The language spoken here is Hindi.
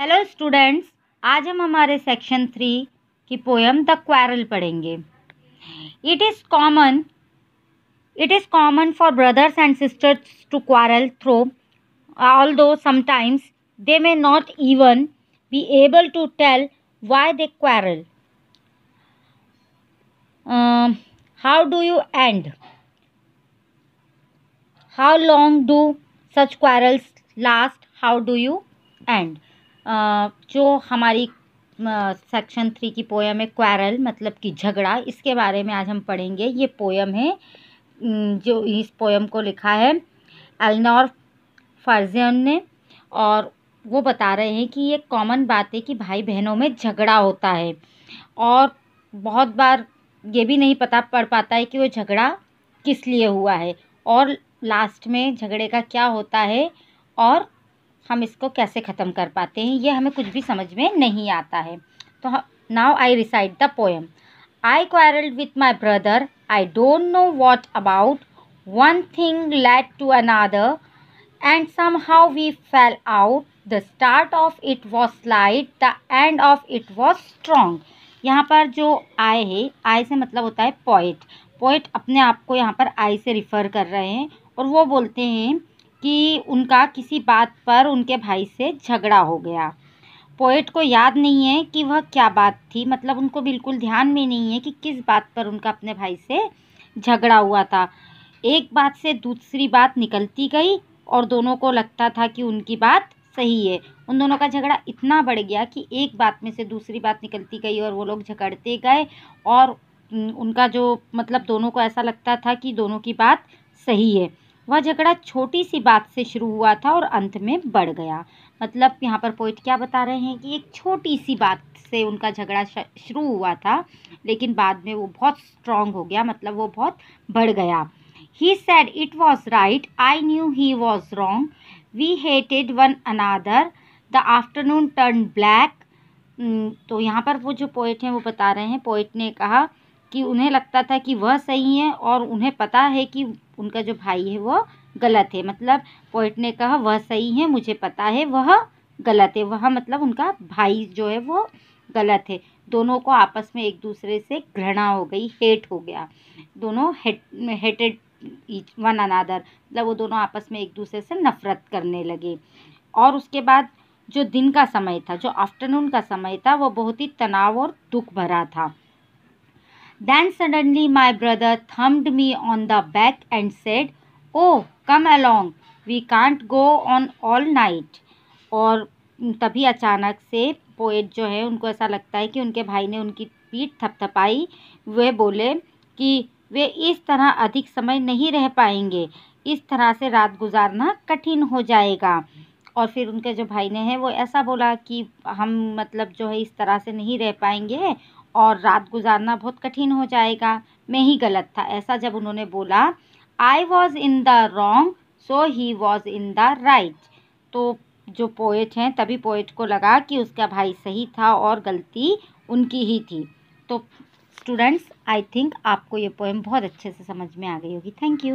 हेलो स्टूडेंट्स आज हम हमारे सेक्शन थ्री की पोएम द क्वारल पढ़ेंगे it is common it is common for brothers and sisters to quarrel throw all दो sometimes they may not even be able to tell why they quarrel how do you and how long do such quarrels last how do you and जो हमारी सेक्शन थ्री की पोयम है क्वारल मतलब कि झगड़ा इसके बारे में आज हम पढ़ेंगे ये पोयम है जो इस पोयम को लिखा है एलनॉर फर्जन ने और वो बता रहे हैं कि ये कॉमन बात है कि भाई बहनों में झगड़ा होता है और बहुत बार ये भी नहीं पता पड़ पाता है कि वो झगड़ा किस लिए हुआ है और लास्ट में झगड़े का क्या होता है और हम इसको कैसे ख़त्म कर पाते हैं ये हमें कुछ भी समझ में नहीं आता है तो now I recite the poem I quarrelled with my brother I don't know what about one thing led to another and somehow we fell out the start of it was light the end of it was strong यहाँ पर जो आय है आय से मतलब होता है पोइट पोइट अपने आप को यहाँ पर आय से रिफ़र कर रहे हैं और वो बोलते हैं कि उनका किसी बात पर उनके भाई से झगड़ा हो गया पोइट को याद नहीं है कि वह क्या बात थी मतलब उनको बिल्कुल ध्यान में नहीं है कि किस बात पर उनका अपने भाई से झगड़ा हुआ था एक बात से दूसरी बात निकलती गई और दोनों को लगता था कि उनकी बात सही है उन दोनों का झगड़ा इतना बढ़ गया कि एक बात में से दूसरी बात निकलती गई और वो लोग झगड़ते गए और उनका जो मतलब दोनों को ऐसा लगता था कि दोनों की बात सही है वह झगड़ा छोटी सी बात से शुरू हुआ था और अंत में बढ़ गया मतलब यहाँ पर पोइट क्या बता रहे हैं कि एक छोटी सी बात से उनका झगड़ा शुरू हुआ था लेकिन बाद में वो बहुत स्ट्रांग हो गया मतलब वो बहुत बढ़ गया he said it was right I knew he was wrong we hated one another the afternoon turn black तो यहाँ पर वो जो पोइट हैं वो बता रहे हैं पोइट ने कहा कि उन्हें लगता था कि वह सही है और उन्हें पता है कि उनका जो भाई है वह गलत है मतलब पोइट ने कहा वह सही है मुझे पता है वह गलत है वह मतलब उनका भाई जो है वो गलत है दोनों को आपस में एक दूसरे से घृणा हो गई हेट हो गया दोनों हेट हेटेड वन अनादर मतलब वो दोनों आपस में एक दूसरे से नफ़रत करने लगे और उसके बाद जो दिन का समय था जो आफ्टरनून का समय था वो बहुत ही तनाव और दुख भरा था Then suddenly my brother thumped me on the back and said, Oh, come along, we can't go on all night और तभी अचानक से पोएट जो है उनको ऐसा लगता है कि उनके भाई ने उनकी पीठ थपथपाई वे बोले कि वे इस तरह अधिक समय नहीं रह पाएंगे इस तरह से रात गुजारना कठिन हो जाएगा और फिर उनके जो भाई ने है वो ऐसा बोला कि हम मतलब जो है इस तरह से नहीं रह पाएंगे और रात गुजारना बहुत कठिन हो जाएगा मैं ही गलत था ऐसा जब उन्होंने बोला I was in the wrong so he was in the right तो जो पोइट हैं तभी पोइट को लगा कि उसका भाई सही था और गलती उनकी ही थी तो स्टूडेंट्स आई थिंक आपको ये पोएम बहुत अच्छे से समझ में आ गई होगी थैंक यू